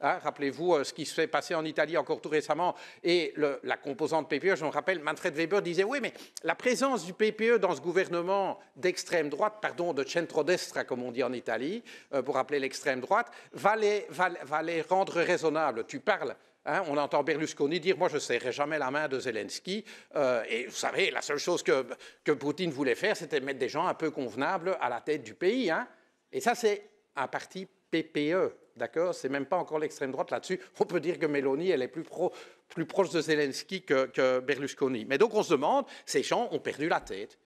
Hein, rappelez-vous euh, ce qui s'est passé en Italie encore tout récemment et la composante PPE, je me rappelle, Manfred Weber disait oui, mais la présence du PPE dans ce gouvernement d'extrême droite, pardon, de centrodestra comme on dit en Italie, euh, pour appeler l'extrême droite, va les, rendre raisonnables. Tu parles. Hein, on entend Berlusconi dire Moi, je ne jamais la main de Zelensky. Euh, et vous savez, la seule chose que, Poutine voulait faire, c'était mettre des gens un peu convenables à la tête du pays. Hein. Et ça, c'est un parti PPE. D'accord C'est même pas encore l'extrême droite là-dessus. On peut dire que Mélanie, elle est plus, plus proche de Zelensky que, que Berlusconi. Mais donc on se demande, ces gens ont perdu la tête.